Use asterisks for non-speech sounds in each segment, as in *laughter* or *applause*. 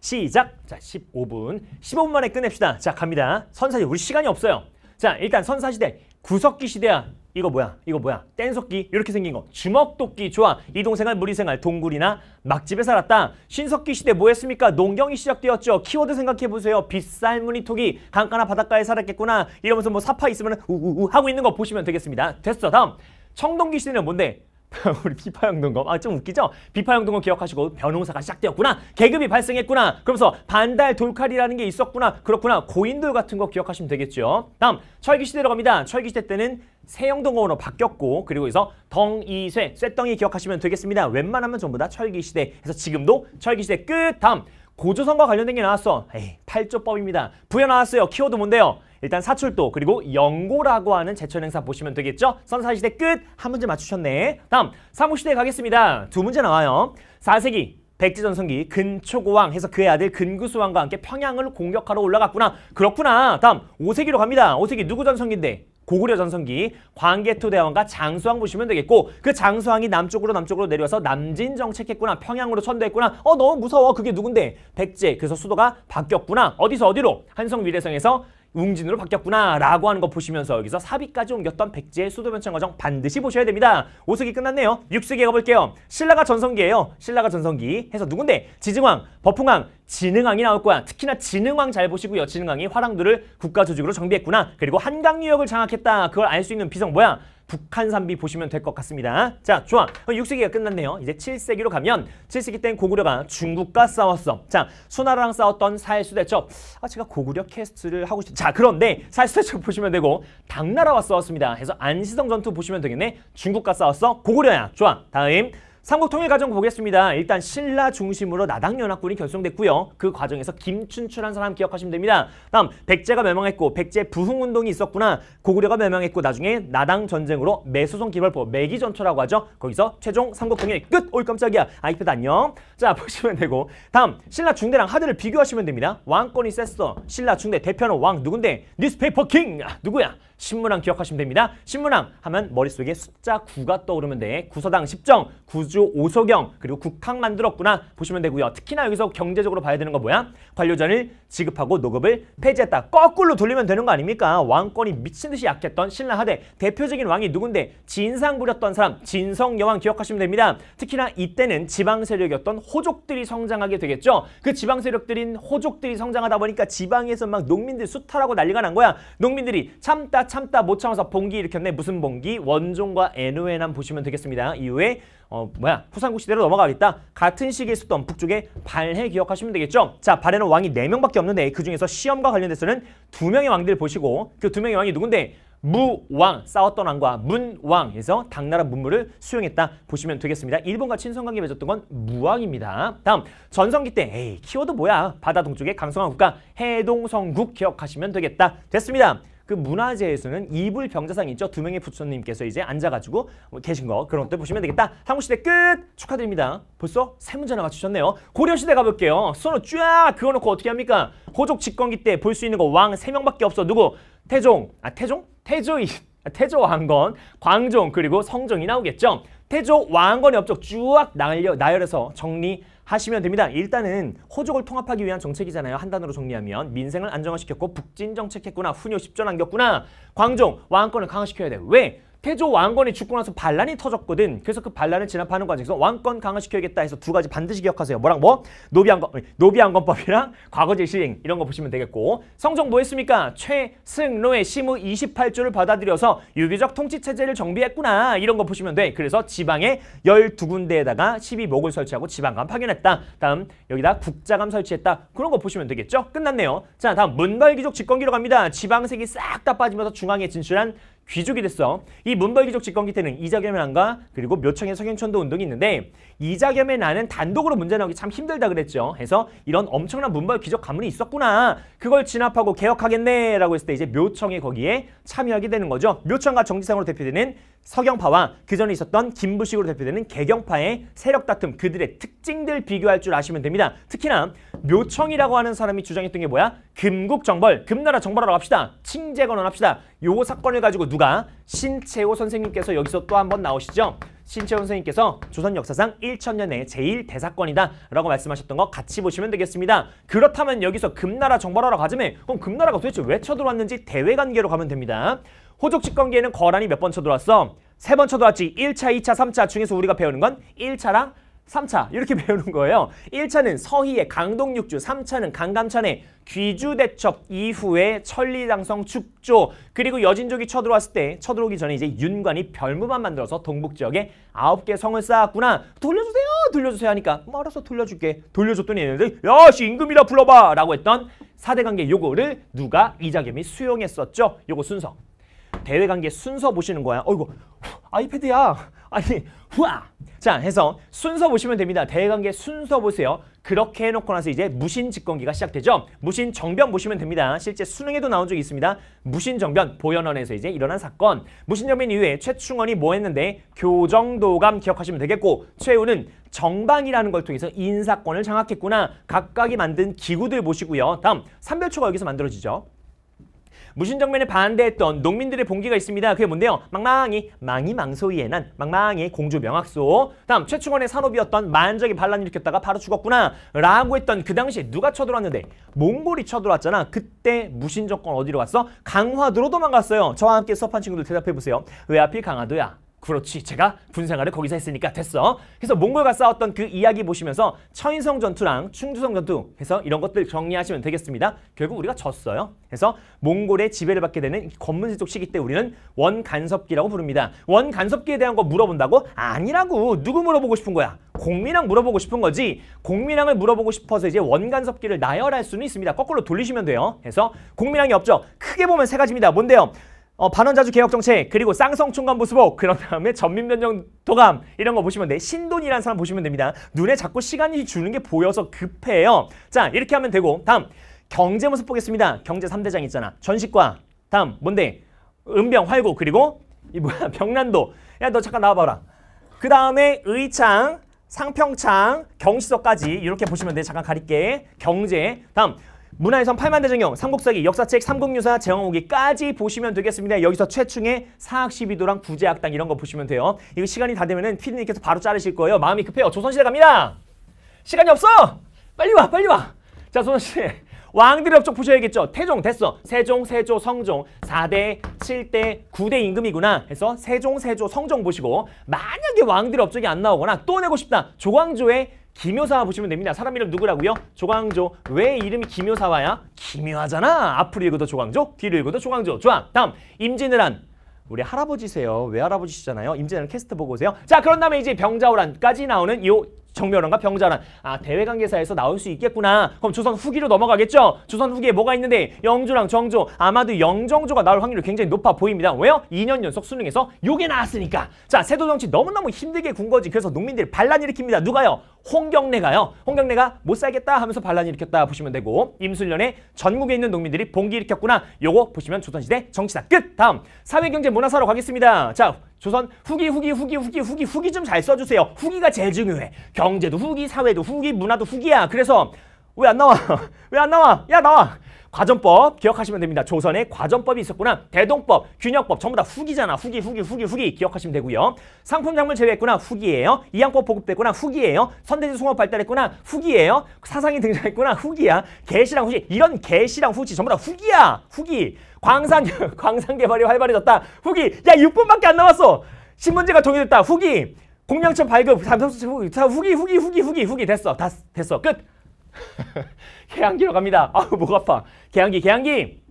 시작! 자, 15분. 15분 만에 끝냅시다. 자, 갑니다. 선사시대. 우리 시간이 없어요. 자, 일단 선사시대. 구석기 시대야. 이거 뭐야? 이거 뭐야? 뗀석기 이렇게 생긴 거. 주먹도끼 좋아. 이동생활, 무리생활, 동굴이나 막집에 살았다. 신석기 시대 뭐 했습니까? 농경이 시작되었죠. 키워드 생각해보세요. 빗살무늬 토기, 강가나 바닷가에 살았겠구나. 이러면서 뭐 사파 있으면 우우우 하고 있는 거 보시면 되겠습니다. 됐어. 다음. 청동기 시대는 뭔데? *laughs* 우리 비파형 동검 아 좀 웃기죠? 비파형 동검 기억하시고 변홍사가 시작되었구나 계급이 발생했구나 그러면서 반달 돌칼이라는 게 있었구나 그렇구나 고인돌 같은 거 기억하시면 되겠죠 다음 철기시대로 갑니다 철기시대 때는 세형동검으로 바뀌었고 그리고 그래서 덩이쇠 쇠덩이 기억하시면 되겠습니다 웬만하면 전부 다 철기시대 해서 지금도 철기시대 끝 다음 고조선과 관련된 게 나왔어 에이 팔조법입니다 부여 나왔어요 키워드 뭔데요 일단 사출도 그리고 영고라고 하는 제천 행사 보시면 되겠죠. 선사시대 끝! 한 문제 맞추셨네. 다음 삼국시대 가겠습니다. 두 문제 나와요. 4세기 백제전성기 근초고왕 해서 그의 아들 근구수왕과 함께 평양을 공격하러 올라갔구나. 그렇구나. 다음 5세기로 갑니다. 5세기 누구 전성기인데? 고구려 전성기 광개토 대왕과 장수왕 보시면 되겠고 그 장수왕이 남쪽으로 남쪽으로 내려와서 남진 정책했구나 평양으로 천도했구나 어 너무 무서워 그게 누군데 백제 그래서 수도가 바뀌었구나 어디서 어디로 한성 위례성에서 웅진으로 바뀌었구나라고 하는 거 보시면서 여기서 4비까지 옮겼던 백제의 수도 변천 과정 반드시 보셔야 됩니다. 5석이 끝났네요. 6석이 가볼게요. 신라가 전성기예요. 신라가 전성기 해서 누군데? 지증왕, 버풍왕, 진흥왕이 나올 거야. 특히나 진흥왕 잘 보시고요. 진흥왕이 화랑들을 국가조직으로 정비했구나. 그리고 한강 유역을 장악했다. 그걸 알 수 있는 비석 뭐야? 북한산비 보시면 될 것 같습니다. 자, 좋아. 6세기가 끝났네요. 이제 7세기로 가면 7세기 땐 고구려가 중국과 싸웠어. 자, 수나라랑 싸웠던 사해수대첩. 아, 제가 고구려 캐스트를 하고 싶... 자, 그런데 사해수대첩 보시면 되고 당나라와 싸웠습니다. 해서 안시성 전투 보시면 되겠네. 중국과 싸웠어. 고구려야. 좋아. 다음. 삼국통일과정 보겠습니다. 일단 신라 중심으로 나당연합군이 결성됐고요. 그 과정에서 김춘추란 사람 기억하시면 됩니다. 다음 백제가 멸망했고 백제 부흥운동이 있었구나. 고구려가 멸망했고 나중에 나당 전쟁으로 매수성 기벌포 뭐, 매기전투라고 하죠. 거기서 최종 삼국통일 끝! 올 깜짝이야. 아이패드 안녕. 자 *laughs* 보시면 되고 다음 신라 중대랑 하드를 비교하시면 됩니다. 왕권이 셌어. 신라 중대 대표는 왕 누군데? 뉴스페이퍼 킹! 아, 누구야? 신문왕 기억하시면 됩니다. 신문왕 하면 머릿속에 숫자 9가 떠오르면 돼. 구서당 10정, 구조 5소경, 그리고 국학 만들었구나 보시면 되고요. 특히나 여기서 경제적으로 봐야 되는 거 뭐야? 관료전을 지급하고 노급을 폐지했다. 거꾸로 돌리면 되는 거 아닙니까? 왕권이 미친 듯이 약했던 신라 하대 대표적인 왕이 누군데 진상 부렸던 사람 진성여왕 기억하시면 됩니다. 특히나 이때는 지방 세력이었던 호족들이 성장하게 되겠죠. 그 지방 세력들인 호족들이 성장하다 보니까 지방에서 막 농민들 수탈하고 난리가 난 거야. 농민들이 참다 참다 못 참아서 봉기 일으켰네. 무슨 봉기? 원종과 n 누에만 보시면 되겠습니다. 이후에 어 뭐야 후삼국 시대로 넘어가겠다. 같은 시기에 있었던 북쪽의 발해 기억하시면 되겠죠. 자 발해는 왕이 네명밖에 없는데 그중에서 시험과 관련돼서는 두명의 왕들을 보시고 그 두명의 왕이 누군데 무왕 싸웠던 왕과 문왕에서 당나라 문물을 수용했다 보시면 되겠습니다. 일본과 친선관계 맺었던 건 무왕입니다. 다음 전성기 때 에이 키워드 뭐야 바다 동쪽의 강성한 국가 해동성국 기억하시면 되겠다. 됐습니다. 그 문화재에서는 이불 병자상 있죠. 두 명의 부처님께서 이제 앉아가지고 뭐 계신 거 그런 것들 보시면 되겠다. 한국시대 끝! 축하드립니다. 벌써 세 문제나 맞추셨네요. 고려시대 가볼게요. 손을 쫙 그어놓고 어떻게 합니까? 고족 집권기 때 볼 수 있는 거 왕 세명밖에 없어. 누구? 태종. 아 태종? 태조이. 아, 태조 왕건, 광종 그리고 성종이 나오겠죠. 태조 왕건이 업적 쭉 나열해서 정리 하시면 됩니다. 일단은 호족을 통합하기 위한 정책이잖아요. 한 단어로 정리하면 민생을 안정화시켰고 북진 정책했구나. 훈요 10조 남겼구나. 광종 왕권을 강화시켜야 돼. 왜? 태조 왕건이 죽고 나서 반란이 터졌거든. 그래서 그 반란을 진압하는 과정에서 왕권 강화시켜야겠다 해서 두 가지 반드시 기억하세요. 뭐랑 뭐? 노비안건법이랑 과거제 시행 이런 거 보시면 되겠고 성종 뭐 했습니까? 최승로의 시무 28조를 받아들여서 유교적 통치체제를 정비했구나. 이런 거 보시면 돼. 그래서 지방에 12군데에다가 12목을 설치하고 지방감 파견했다. 다음 여기다 국자감 설치했다. 그런 거 보시면 되겠죠? 끝났네요. 자 다음 문벌귀족 집권기로 갑니다. 지방색이 싹 다 빠지면서 중앙에 진출한 귀족이 됐어. 이 문벌귀족 집권기태는 이자겸의 난과 그리고 묘청의 석영천도 운동이 있는데 이자겸의 난은 단독으로 문제 나오기 참 힘들다 그랬죠. 그래서 이런 엄청난 문벌귀족 가문이 있었구나. 그걸 진압하고 개혁하겠네라고 했을 때 이제 묘청이 거기에 참여하게 되는 거죠. 묘청과 정지상으로 대표되는 서경파와 그 전에 있었던 김부식으로 대표되는 개경파의 세력 다툼 그들의 특징들 비교할 줄 아시면 됩니다. 특히나 묘청이라고 하는 사람이 주장했던 게 뭐야? 금국정벌, 금나라 정벌하러 갑시다. 칭재건원 합시다. 요 사건을 가지고 누가 신채호 선생님께서 여기서 또 한 번 나오시죠. 신채호 선생님께서 조선 역사상 1천년의 제일 대사건이다 라고 말씀하셨던 거 같이 보시면 되겠습니다. 그렇다면 여기서 금나라 정벌하러 가자매 그럼 금나라가 도대체 왜 쳐들어왔는지 대외관계로 가면 됩니다. 호족집 관계에는 거란이 몇 번 쳐들어왔어? 세 번 쳐들어왔지. 1차, 2차, 3차 중에서 우리가 배우는 건 1차랑 3차 이렇게 *laughs* 배우는 거예요. 1차는 서희의 강동육주, 3차는 강감찬의 귀주대첩 이후의 천리장성 축조 그리고 여진족이 쳐들어왔을 때 쳐들어오기 전에 이제 윤관이 별무반 만들어서 동북지역에 아홉 개 성을 쌓았구나. 돌려주세요 돌려주세요 하니까 뭐 알아서 돌려줄게 돌려줬더니 얘네들이 야씨 임금이라 불러봐 라고 했던 사대관계 요거를 누가 이자겸이 수용했었죠. 요거 순서 대외 관계 순서 보시는 거야. 어이구 아이패드야. 아니 후아. 자 해서 순서 보시면 됩니다. 대외 관계 순서 보세요. 그렇게 해놓고 나서 이제 무신 집권기가 시작되죠. 무신 정변 보시면 됩니다. 실제 수능에도 나온 적이 있습니다. 무신 정변 보현원에서 이제 일어난 사건. 무신 정변 이후에 최충원이 뭐 했는데 교정도감 기억하시면 되겠고 최우는 정방이라는 걸 통해서 인사권을 장악했구나. 각각이 만든 기구들 보시고요. 다음 삼별초가 여기서 만들어지죠. 무신정면에 반대했던 농민들의 봉기가 있습니다. 그게 뭔데요? 망망이, 망이 망소이에 난, 망망이 공주 명학소. 다음 최충원의 산업이었던 만적이 반란 일으켰다가 바로 죽었구나 라고 했던 그 당시에 누가 쳐들어왔는데 몽골이 쳐들어왔잖아. 그때 무신정권 어디로 갔어? 강화도로 도망갔어요. 저와 함께 수업한 친구들 대답해보세요. 왜 하필 강화도야? 그렇지 제가 군생활을 거기서 했으니까 됐어 그래서 몽골과 싸웠던 그 이야기 보시면서 처인성 전투랑 충주성 전투 해서 이런 것들 정리하시면 되겠습니다 결국 우리가 졌어요 그래서 몽골의 지배를 받게 되는 검문세족 시기 때 우리는 원간섭기라고 부릅니다 원간섭기에 대한 거 물어본다고? 아니라고 누구 물어보고 싶은 거야 공민왕 물어보고 싶은 거지 공민왕을 물어보고 싶어서 이제 원간섭기를 나열할 수는 있습니다 거꾸로 돌리시면 돼요 그래서 공민왕이 없죠 크게 보면 세 가지입니다 뭔데요? 어, 반원자주 개혁정책 그리고 쌍성충관 부수복 그런 다음에 전민변정 도감 이런 거 보시면 돼 신돈이라는 사람 보시면 됩니다 눈에 자꾸 시간이 주는 게 보여서 급해요 자 이렇게 하면 되고 다음 경제 모습 보겠습니다 경제 3대장 있잖아 전식과 다음 뭔데 은병 활구 그리고 이 뭐야 *laughs* 병란도야 너 잠깐 나와봐라 그 다음에 의창 상평창 경시서까지 이렇게 보시면 돼 잠깐 가릴게 경제 다음 문화유산 팔만대장경 삼국사기, 역사책, 삼국유사, 제왕후기까지 보시면 되겠습니다. 여기서 최충의 사학시비도랑 구제학당 이런 거 보시면 돼요. 이거 시간이 다 되면은 피디님께서 바로 자르실 거예요. 마음이 급해요. 조선시대 갑니다. 시간이 없어. 빨리 와, 빨리 와. 자, 조선시대. 왕들의 업적 보셔야겠죠. 태종 됐어. 세종, 세조, 성종. 4대, 7대, 9대 임금이구나. 해서 세종, 세조, 성종 보시고 만약에 왕들의 업적이 안 나오거나 또 내고 싶다. 조광조의 기묘사 보시면 됩니다. 사람 이름 누구라고요? 조광조. 왜 이름이 기묘사와야? 기묘하잖아. 앞으로 읽어도 조광조, 뒤로 읽어도 조광조. 좋아. 다음 임진왜란. 우리 할아버지세요. 외할아버지시잖아요. 임진왜란 캐스트 보고 오세요. 자, 그런 다음에 이제 병자호란까지 나오는 요 정멸원과 병자란 아 대외관계사에서 나올 수 있겠구나 그럼 조선 후기로 넘어가겠죠 조선 후기에 뭐가 있는데 영조랑 정조 아마도 영정조가 나올 확률이 굉장히 높아 보입니다 왜요? 2년 연속 수능에서 요게 나왔으니까 자 세도정치 너무너무 힘들게 군 거지 그래서 농민들이 반란 일으킵니다 누가요? 홍경래가요. 홍경래가 못 살겠다 하면서 반란 일으켰다 보시면 되고 임술련의 전국에 있는 농민들이 봉기 일으켰구나. 요거 보시면 조선시대 정치다 끝. 다음 사회경제 문화사로 가겠습니다. 자 조선 후기 후기 후기 후기 후기 후기 좀 잘 써주세요. 후기가 제일 중요해. 경제도 후기 사회도 후기 문화도 후기야. 그래서 왜 안 나와? *laughs* 왜 안 나와? 야 나와! 과전법 기억하시면 됩니다. 조선에 과전법이 있었구나. 대동법, 균형법 전부 다 후기잖아. 후기, 후기, 후기, 후기 기억하시면 되고요. 상품 작물 제외했구나. 후기예요. 이양법 보급됐구나. 후기예요. 선대지 송업 발달했구나. 후기예요. 사상이 등장했구나. 후기야. 개시랑 후시 이런 개시랑 후시 전부 다 후기야. 후기. 광산, *laughs* 광산 개발이 활발해졌다. 후기. 야, 6분밖에 안 남았어. 신문지가 정해졌다. 후기. 공명천 발급, 삼성수 후기, 후기, 후기, 후기, 후기 됐어. 다 됐어. 끝. *laughs* 계양기로 갑니다. 아우 목 아파. 계양기 계양기.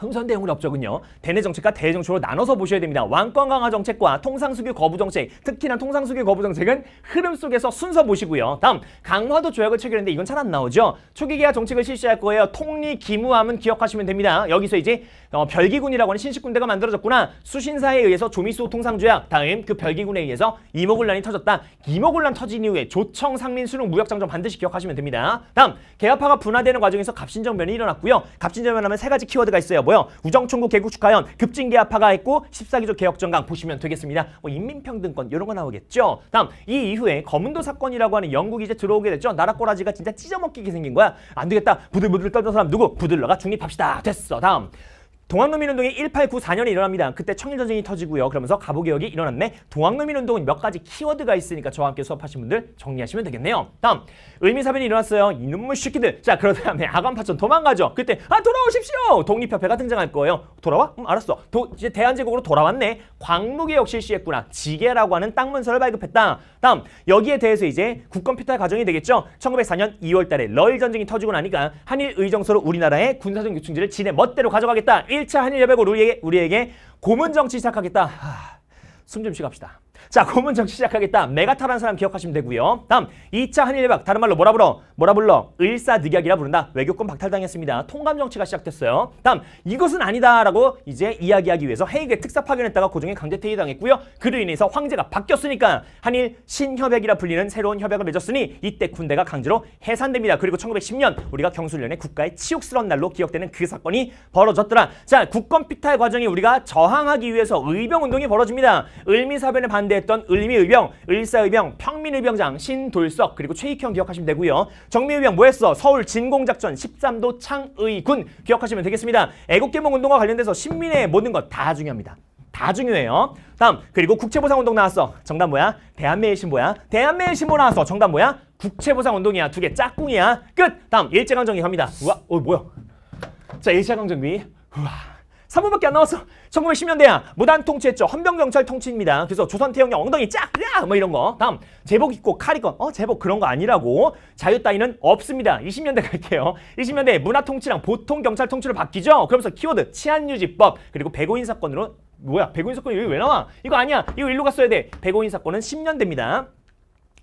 형선대 용을 업적은요. 대내 정책과 대외 정책으로 나눠서 보셔야 됩니다. 왕권 강화 정책과 통상 수교 거부 정책, 특히나 통상 수교 거부 정책은 흐름 속에서 순서 보시고요. 다음 강화도 조약을 체결했는데 이건 잘 안 나오죠. 초기 계약 정책을 실시할 거예요. 통리 기무함은 기억하시면 됩니다. 여기서 이제 어, 별기군이라고 하는 신식 군대가 만들어졌구나. 수신사에 의해서 조미수 통상 조약, 다음 그 별기군에 의해서 이모군란이 터졌다. 이모군란 터진 이후에 조청 상민 수능 무역 장정 반드시 기억하시면 됩니다. 다음 개화파가 분화되는 과정에서 갑신정변이 일어났고요. 갑신정변하면 세 가지 키워드가 있어요. 나고요 우정총구 개국축하연 급진개화파가 있고 14기조 개혁정강 보시면 되겠습니다. 뭐 인민평등권 이런 거 나오겠죠. 다음 이 이후에 검은도 사건이라고 하는 영국이 이제 들어오게 됐죠. 나라 꼬라지가 진짜 찢어먹기게 생긴 거야. 안 되겠다. 부들부들 떨던 사람 누구? 부들러가 중립합시다. 됐어. 다음 동학농민운동이 1894년에 일어납니다. 그때 청일전쟁이 터지고요. 그러면서 가보개혁이 일어났네. 동학농민운동은 몇 가지 키워드가 있으니까 저와 함께 수업하신 분들 정리하시면 되겠네요. 다음 의미사변이 일어났어요. 이놈의 새끼들. 자 그러다 음에 아간파천 도망가죠. 그때 아 돌아오십시오. 독립협회가 등장할 거예요. 돌아와? 음 알았어. 도, 이제 대한제국으로 돌아왔네. 광무개혁 실시했구나. 지계라고 하는 땅문서를 발급했다. 다음 여기에 대해서 이제 국권피탈 과정이 되겠죠. 1904년 2월달에 러일 전쟁이 터지고 나니까 한일 의정서로 우리나라의 군사적 요충지를 지네 멋대로 가져가겠다. 제1차 한일 협약으 우리에게, 우리에게 고문 정치 시작하겠다. 숨 좀 쉬갑시다. 자, 고문 정치 시작하겠다. 메가타라는 사람 기억하시면 되고요. 다음, 2차 한일협약 다른 말로 뭐라 불러? 뭐라 불러? 을사늑약이라 부른다. 외교권 박탈당했습니다. 통감 정치가 시작됐어요. 다음, 이것은 아니다라고 이제 이야기하기 위해서 헤이그의 특사 파견했다가 고종에 강제 퇴위당했고요. 그로 인해서 황제가 바뀌었으니까 한일 신협약이라 불리는 새로운 협약을 맺었으니 이때 군대가 강제로 해산됩니다. 그리고 1910년 우리가 경술련의 국가의 치욕스러운 날로 기억되는 그 사건이 벌어졌더라. 자, 국권 피탈 과정이 우리가 저항하기 위해서 의병운동이 벌어집니다. 을미사변의 반대 반대했던 을미의병, 을사의병, 평민의병장, 신돌석 그리고 최익형 기억하시면 되고요. 정미의병 뭐했어? 서울 진공작전 13도 창의군 기억하시면 되겠습니다. 애국계몽 운동과 관련돼서 신민의 모든 것 다 중요합니다. 다 중요해요. 다음 그리고 국채보상운동 나왔어. 정답 뭐야? 대한매일 신보야. 대한매일 신보 나왔어. 정답 뭐야? 국채보상운동이야. 두 개 짝꿍이야. 끝! 다음 일제강점기 갑니다. 우와 어 뭐야? 자 일제강점기 우와 3분밖에 안 남았어. 1910년대야 무단 통치했죠. 헌병경찰 통치입니다. 그래서 조선 태영이 엉덩이 쫙! 야! 뭐 이런 거. 다음 제복 입고 칼 입고 어 제복 그런 거 아니라고 자유 따위는 없습니다. 20년대 갈게요. 20년대 문화 통치랑 보통 경찰 통치로 바뀌죠. 그러면서 키워드 치안유지법 그리고 배고인 사건으로 뭐야 배고인 사건이 여기 왜 나와? 이거 아니야. 이거 일로 갔어야 돼. 배고인 사건은 10년대입니다.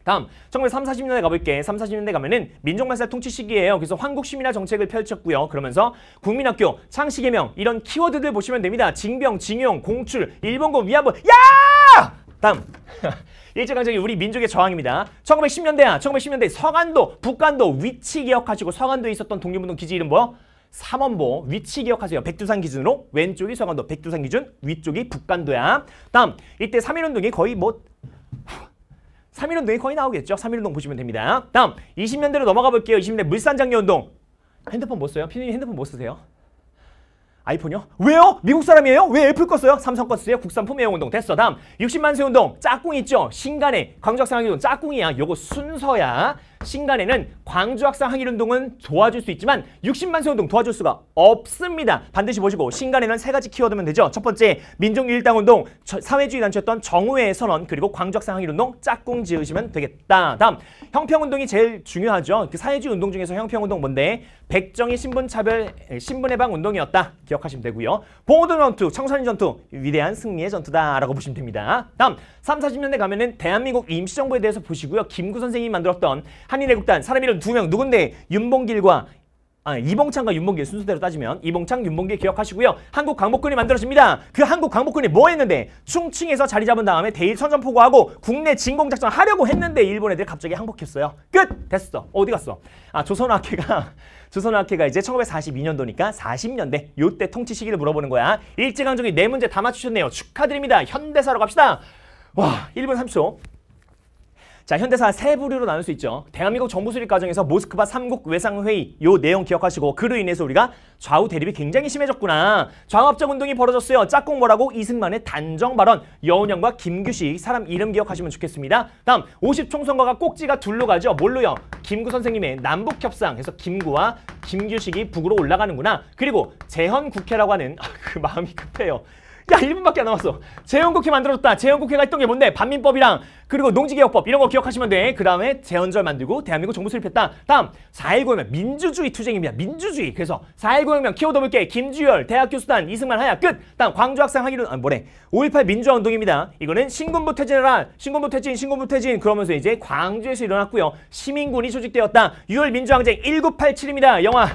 다음 1940년대 가볼게. 340년대 가면은 민족말살 통치 시기예요. 그래서 황국시민화 정책을 펼쳤고요. 그러면서 국민학교, 창씨개명 이런 키워드들 보시면 됩니다. 징병, 징용, 공출, 일본군, 위안부. 야! 다음. *laughs* 일제강점기 우리 민족의 저항입니다. 1910년대야. 1910년대 서간도, 북간도 위치 기억하시고 서간도에 있었던 독립운동 기지 이름 뭐요? 삼원보 위치 기억하세요. 백두산 기준으로 왼쪽이 서간도, 백두산 기준, 위쪽이 북간도야. 다음 이때 3.1운동이 거의 뭐 3.1운동이 거의 나오겠죠. 3.1운동 보시면 됩니다. 다음 20년대로 넘어가 볼게요. 20년대 물산장려운동. 핸드폰 뭐 써요? 피디님 핸드폰 뭐 쓰세요? 아이폰이요? 왜요? 미국 사람이에요? 왜 애플 거 써요? 삼성 거 쓰세요? 국산품 애용운동 됐어. 다음 60만세 운동 짝꿍 있죠? 신간에 광적상황운동 짝꿍이야. 요거 순서야. 신간에는 광주학사 항일운동은 도와줄 수 있지만 60만세 운동 도와줄 수가 없습니다. 반드시 보시고 신간에는 세 가지 키워드면 되죠. 첫 번째 민족일당운동 사회주의 단체였던 정우회의 선언 그리고 광주학사 항일운동 짝꿍 지으시면 되겠다. 다음 형평운동이 제일 중요하죠. 그 사회주의 운동 중에서 형평운동 뭔데 백정의 신분차별 신분해방 운동이었다 기억하시면 되고요. 봉오동 전투 청산리 전투 위대한 승리의 전투다라고 보시면 됩니다. 다음 3, 40년대 가면은 대한민국 임시정부에 대해서 보시고요. 김구 선생님이 만들었던 한일애국단 사람 이름 두명 누군데 윤봉길과 아, 이봉창과 윤봉길 순서대로 따지면 이봉창, 윤봉길 기억하시고요. 한국 광복군이 만들어집니다. 그 한국 광복군이 뭐 했는데 충칭에서 자리 잡은 다음에 대일 선전포고하고 국내 진공작전 하려고 했는데 일본 애들 갑자기 항복했어요. 끝! 됐어. 어디 갔어? 아 조선학회가 *laughs* 조선학회가 이제 1942년도니까 40년대 요때 통치 시기를 물어보는 거야. 일제강점기 네 문제 다 맞추셨네요. 축하드립니다. 현대사로 갑시다. 와 1분 30초. 자, 현대사 세 부류로 나눌 수 있죠. 대한민국 정부 수립 과정에서 모스크바 삼국 외상회의 요 내용 기억하시고 그로 인해서 우리가 좌우 대립이 굉장히 심해졌구나. 좌합적 우 운동이 벌어졌어요. 짝꿍 뭐라고 이승만의 단정 발언 여운형과 김규식 사람 이름 기억하시면 좋겠습니다. 다음 50총 선거가 꼭지가 둘로 가죠. 뭘로요? 김구 선생님의 남북 협상 해서 김구와 김규식이 북으로 올라가는구나. 그리고 재헌 국회라고 하는 *laughs* 아, 그 마음이 급해요. 야 1분밖에 안 남았어 재원국회 만들어줬다 재원국회가 했던 게 뭔데 반민법이랑 그리고 농지개혁법 이런 거 기억하시면 돼그 다음에 재헌절 만들고 대한민국 정부 수립했다 다음 4.19혁명 민주주의 투쟁입니다 민주주의 그래서 4.19혁명 키워드 볼게 김주열 대학교수단 이승만 하야 끝 다음 광주학생 하기로 아 뭐래 5.18 민주화운동입니다 이거는 신군부 퇴진해라 신군부 퇴진 신군부 퇴진 그러면서 이제 광주에서 일어났고요 시민군이 조직되었다 6월 민주항쟁 1987입니다 영화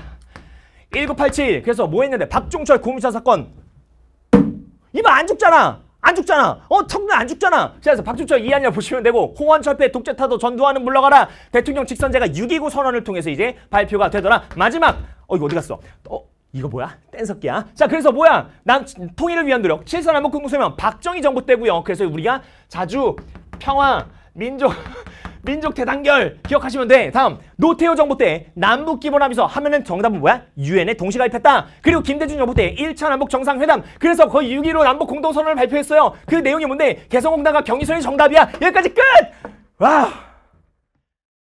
1987 그래서 뭐 했는데 박종철 고무사 사건 이봐 안 죽잖아. 안 죽잖아. 어, 청년 안 죽잖아. 그래서 박주철 이한열 보시면 되고 홍원철폐 독재타도 전두환은 물러가라. 대통령 직선제가 6.29 선언을 통해서 이제 발표가 되더라. 마지막. 어, 이거 어디 갔어? 어, 이거 뭐야? 뗀석기야. 자, 그래서 뭐야? 난 통일을 위한 노력. 칠선 한복 근무소명 박정희 정부 때고요. 그래서 우리가 자주 평화, 민족 민족 대단결 기억하시면 돼. 다음 노태우 정부 때 남북 기본합의서 하면은 정답은 뭐야? 유엔에 동시 가입했다. 그리고 김대중 정부 때 1차 남북 정상회담 그래서 거의 6.15 남북 공동선언을 발표했어요. 그 내용이 뭔데? 개성공단과 경의선이 정답이야. 여기까지 끝! 와